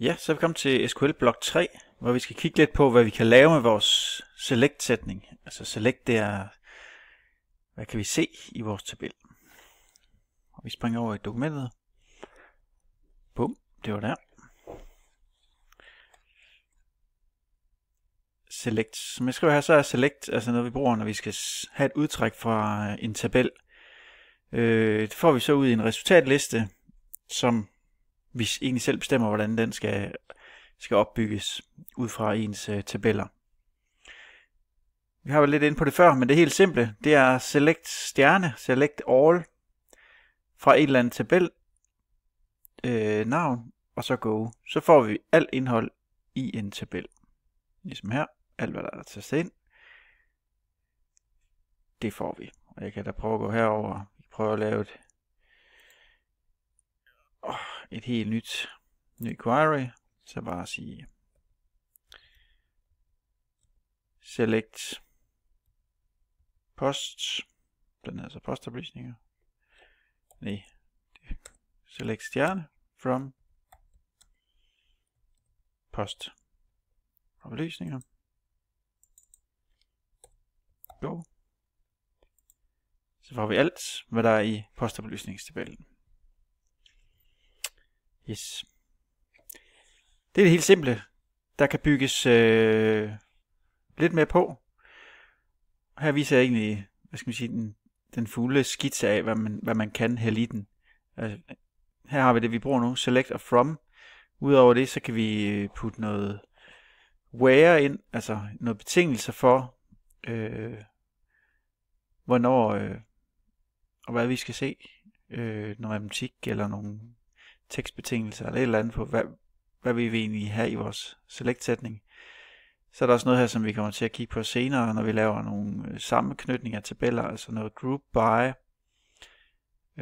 Ja, så er vi kommet til SQL blok 3, hvor vi skal kigge lidt på, hvad vi kan lave med vores select-sætning. Altså select, det er, hvad kan vi se i vores tabel. Og vi springer over i dokumentet. Bum, det var der. Select. Som jeg skriver her, så er select altså noget, vi bruger, når vi skal have et udtræk fra øh, en tabel. Øh, det får vi så ud i en resultatliste, som vi egentlig selv bestemmer, hvordan den skal, skal opbygges ud fra ens øh, tabeller. Vi har været lidt inde på det før, men det er helt simple, det er select stjerne, select all fra et eller andet tabel, øh, navn, og så go. Så får vi alt indhold i en tabel. Ligesom her, alt hvad der er tastet ind, det får vi. Og jeg kan da prøve at gå herover, vi prøver at lave et... Oh, et helt nyt ny query, så bare sige select post, den er altså postoplysninger, nej, select stjerne from post oplysninger. Go. Så får vi alt, hvad der er i postoplysningstabellen. Yes. Det er det helt simple. Der kan bygges øh, lidt mere på. Her viser jeg egentlig, hvad skal man sige, den, den fulde skitse af, hvad man, hvad man kan her i den. Altså, her har vi det, vi bruger nu, select og from. Udover det, så kan vi øh, putte noget where ind, altså noget betingelser for, øh, hvornår øh, og hvad vi skal se. Øh, noget matematik eller nogle tekstbetingelser eller et eller andet på, hvad, hvad vil vi egentlig have i vores selektsætning. Så er der også noget her, som vi kommer til at kigge på senere, når vi laver nogle øh, sammenknytninger af tabeller, altså noget group by,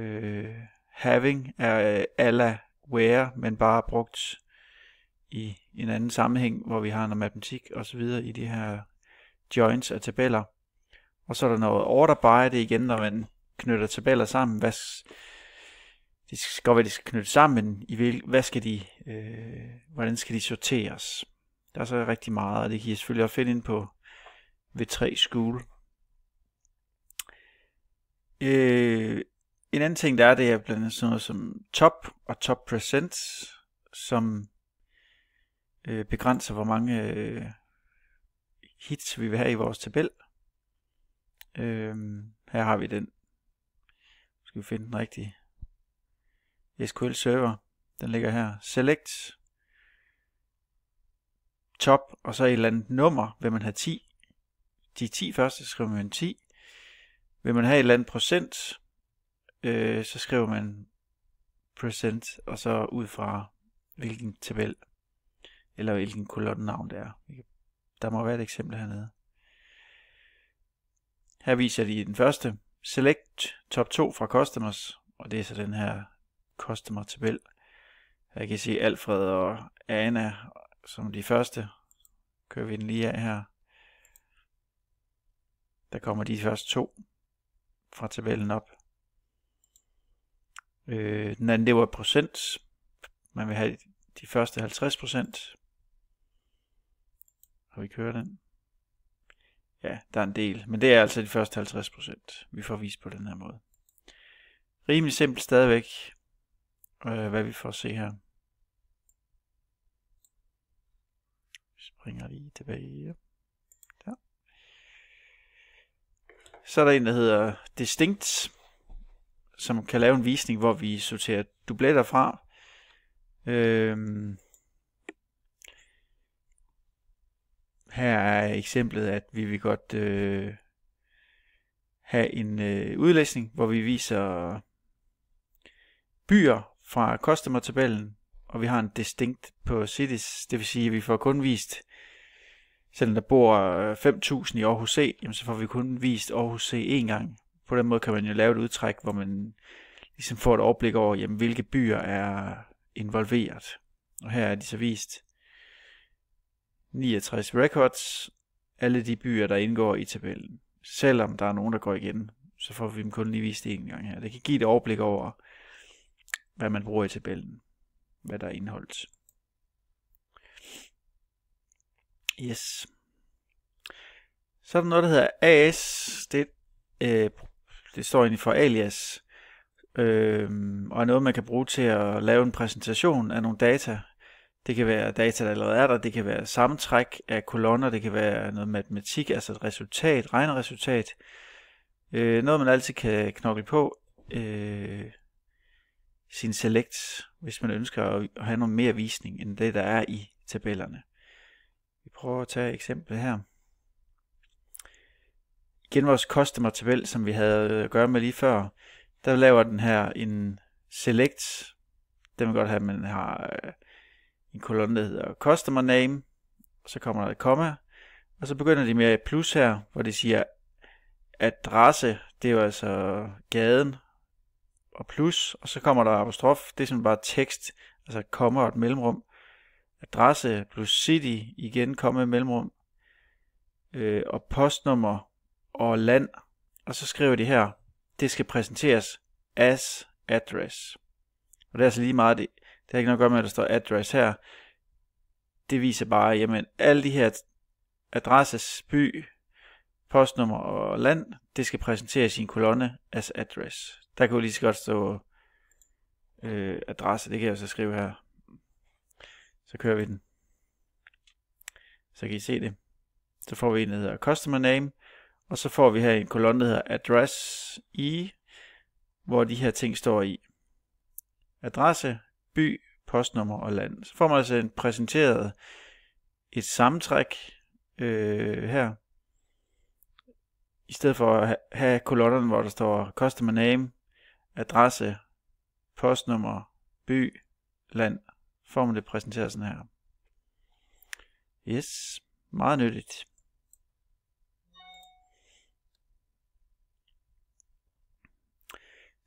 øh, having er øh, alla where, men bare brugt i en anden sammenhæng, hvor vi har noget matematik osv. i de her joins af tabeller. Og så er der noget order by, det er igen, når man knytter tabeller sammen. Hvad, det skal godt være, det skal knyttes sammen, men i hvil, hvad skal de, øh, hvordan skal de sorteres? Der er så rigtig meget, og det kan I selvfølgelig også finde ind på V3 School. Øh, en anden ting, der er, det er blandt andet sådan noget som top og top presents, som øh, begrænser, hvor mange øh, hits vi vil have i vores tabel. Øh, her har vi den. Nu skal vi finde den rigtige. SQL Server. Den ligger her. Select top, og så et eller andet nummer, vil man have 10. De 10 første skriver man 10. Vil man have et eller andet procent, øh, så skriver man percent, og så ud fra hvilken tabel, eller hvilken navn det er. Der må være et eksempel hernede. Her viser de den første, select top 2 fra customers, og det er så den her Customer tabel. Jeg kan se Alfred og Anna som de første. Kører vi den lige af her. Der kommer de første to fra tabellen op. Øh, den anden, det var procent. Man vil have de første 50 procent. Og vi kører den. Ja, der er en del, men det er altså de første 50 procent, vi får vist på den her måde. Rimelig simpelt stadigvæk, øh, hvad vi får at se her. Vi springer lige tilbage. Der. Så er der en, der hedder Distinct, som kan lave en visning, hvor vi sorterer dubletter fra. Øhm, her er eksemplet, at vi vil godt øh, have en øh, udlæsning, hvor vi viser byer, fra customer-tabellen, og vi har en distinct på cities, det vil sige, at vi får kun vist, selvom der bor 5.000 øh, i Aarhus C, jamen så får vi kun vist Aarhus C én gang. På den måde kan man jo lave et udtræk, hvor man ligesom får et overblik over, jamen, hvilke byer er involveret. Og her er de så vist 69 records, alle de byer, der indgår i tabellen. Selvom der er nogen, der går igen, så får vi dem kun lige vist én gang her. Det kan give et overblik over, hvad man bruger i tabellen, hvad der er indholdt. Yes. Så er der noget, der hedder AS. Det, øh, det står egentlig for alias. Øh, og er noget, man kan bruge til at lave en præsentation af nogle data. Det kan være data, der allerede er der. Det kan være sammentræk af kolonner. Det kan være noget matematik, altså et resultat, regneresultat. Øh, noget, man altid kan knokle på. Øh, sin select, hvis man ønsker at have noget mere visning end det, der er i tabellerne. Vi prøver at tage et eksempel her. Igen vores customer-tabel, som vi havde at gøre med lige før, der laver den her en select. Den vil godt have, at man har øh, en kolonne, der hedder customer name, så kommer der et komma, og så begynder de med et plus her, hvor de siger, adresse, det er jo altså gaden, og plus, og så kommer der apostrof, det er simpelthen bare tekst, altså kommer og et mellemrum, adresse plus city, igen komme et mellemrum, øh, og postnummer og land, og så skriver de her, det skal præsenteres as address. Og det er altså lige meget, det, det har ikke noget at gøre med, at der står address her. Det viser bare, jamen alle de her adresses, by, postnummer og land, det skal præsenteres i en kolonne as address. Der kunne lige så godt stå øh, adresse. Det kan jeg så skrive her. Så kører vi den. Så kan I se det. Så får vi en, der hedder Customer Name. Og så får vi her en kolonne, der hedder Address i, hvor de her ting står i. Adresse, by, postnummer og land. Så får man altså en præsenteret et samtræk øh, her. I stedet for at have kolonnerne, hvor der står customer name, adresse, postnummer, by, land. Får man det præsenteret sådan her. Yes, meget nyttigt.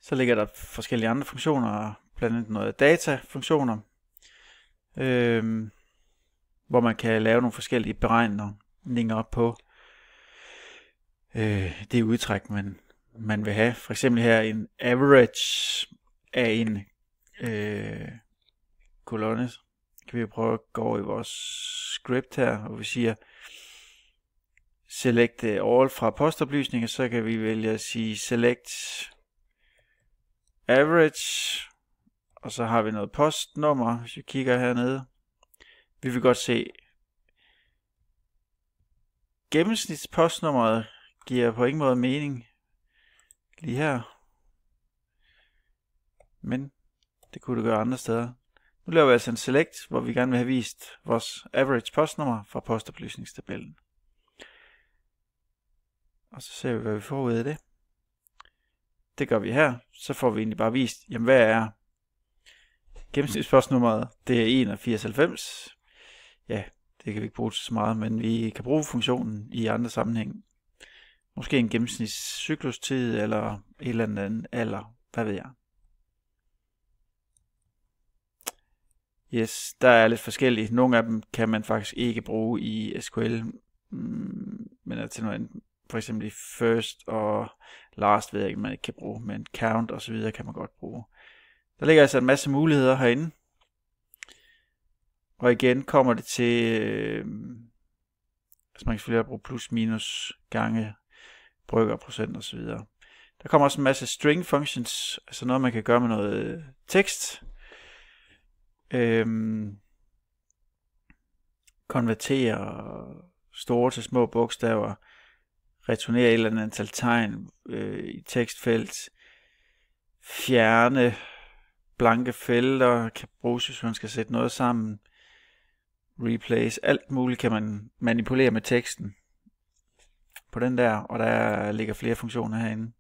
Så ligger der forskellige andre funktioner, blandt andet noget data-funktioner, øh, hvor man kan lave nogle forskellige beregninger på øh, det udtræk, man, man vil have. For eksempel her en average af en øh, kolonne. Kan vi prøve at gå over i vores script her, og vi siger select øh, all fra postoplysninger, så kan vi vælge at sige select average, og så har vi noget postnummer, hvis vi kigger hernede. Vi vil godt se gennemsnitspostnummeret giver på ingen måde mening lige her. Men det kunne du gøre andre steder. Nu laver vi altså en select, hvor vi gerne vil have vist vores average postnummer fra postoplysningstabellen. Og så ser vi, hvad vi får ud af det. Det gør vi her. Så får vi egentlig bare vist, jamen hvad er gennemsnitspostnummeret? Det er 8190. Ja, det kan vi ikke bruge så meget, men vi kan bruge funktionen i andre sammenhænge. Måske en gennemsnitscyklustid eller et eller andet, alder. hvad ved jeg. Yes, der er lidt forskellige. Nogle af dem kan man faktisk ikke bruge i SQL, mm, men er altså til noget andet. For eksempel i first og last ved jeg ikke, man ikke kan bruge, men count og så videre kan man godt bruge. Der ligger altså en masse muligheder herinde. Og igen kommer det til, øh, altså man kan selvfølgelig bruge plus minus gange bryggerprocent videre. Der kommer også en masse string functions, altså noget, man kan gøre med noget øh, tekst. Øhm, konvertere store til små bogstaver, returnere et eller andet antal tegn øh, i tekstfelt, fjerne blanke felter, kan bruges, hvis man skal sætte noget sammen, replace, alt muligt kan man manipulere med teksten på den der, og der ligger flere funktioner herinde,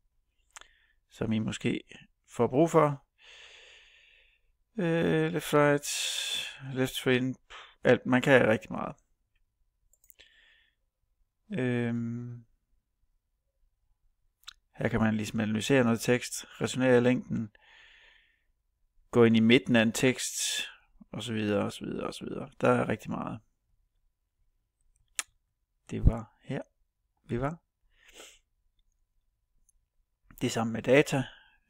som I måske får brug for. Øh, left right, left twin, alt, man kan rigtig meget. Øhm, her kan man ligesom analysere noget tekst, resonere i længden, gå ind i midten af en tekst, og så videre, og så videre, og så videre. Der er rigtig meget. Det var vi var. Det samme med data,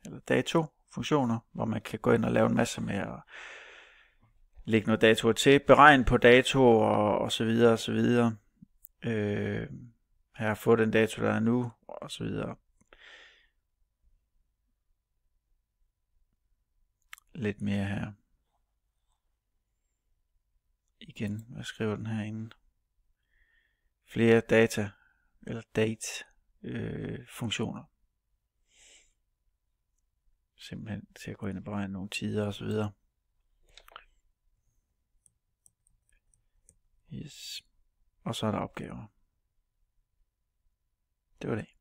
eller dato funktioner, hvor man kan gå ind og lave en masse med at lægge noget datoer til, beregne på dato og, og så videre og så videre. Øh, her få den dato, der er nu, og så videre. Lidt mere her. Igen, hvad skriver den herinde? Flere data eller date øh, funktioner. Simpelthen til at gå ind og beregne nogle tider og så videre. Yes. Og så er der opgaver. Det var det.